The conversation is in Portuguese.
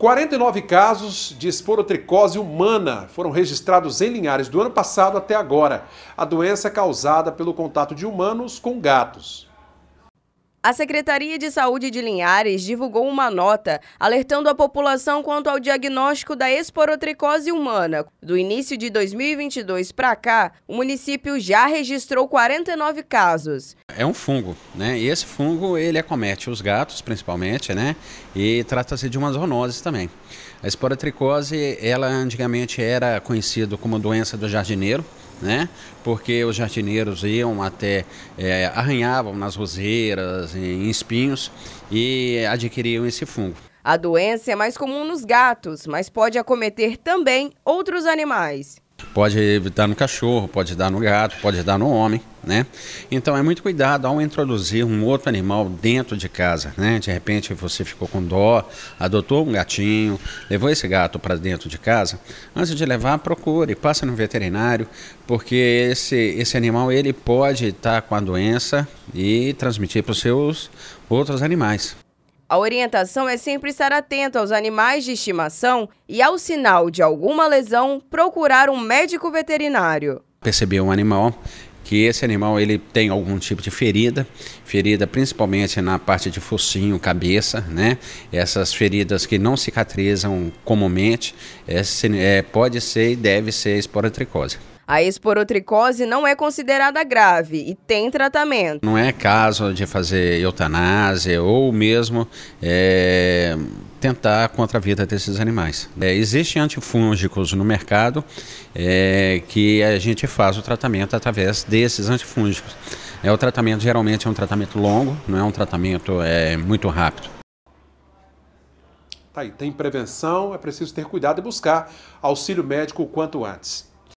49 casos de esporotricose humana foram registrados em Linhares do ano passado até agora, a doença é causada pelo contato de humanos com gatos. A Secretaria de Saúde de Linhares divulgou uma nota alertando a população quanto ao diagnóstico da esporotricose humana. Do início de 2022 para cá, o município já registrou 49 casos. É um fungo, né? E esse fungo ele acomete é os gatos principalmente, né? E trata-se de uma zoonose também. A esporotricose, ela antigamente era conhecida como doença do jardineiro, né? Porque os jardineiros iam até, é, arranhavam nas roseiras, em espinhos e adquiriam esse fungo. A doença é mais comum nos gatos, mas pode acometer também outros animais. Pode dar no cachorro, pode dar no gato, pode dar no homem, né? Então é muito cuidado ao introduzir um outro animal dentro de casa, né? De repente você ficou com dó, adotou um gatinho, levou esse gato para dentro de casa. Antes de levar, procure, passe no veterinário, porque esse, esse animal ele pode estar tá com a doença e transmitir para os seus outros animais. A orientação é sempre estar atento aos animais de estimação e, ao sinal de alguma lesão, procurar um médico veterinário. Perceber um animal que esse animal ele tem algum tipo de ferida, ferida principalmente na parte de focinho, cabeça, né? Essas feridas que não cicatrizam comumente, é, pode ser e deve ser esporotricose. A esporotricose não é considerada grave e tem tratamento. Não é caso de fazer eutanásia ou mesmo é, tentar contra a vida desses animais. É, existem antifúngicos no mercado é, que a gente faz o tratamento através desses antifúngicos. É, o tratamento geralmente é um tratamento longo, não é um tratamento é, muito rápido. Tá aí, tem prevenção, é preciso ter cuidado e buscar auxílio médico o quanto antes.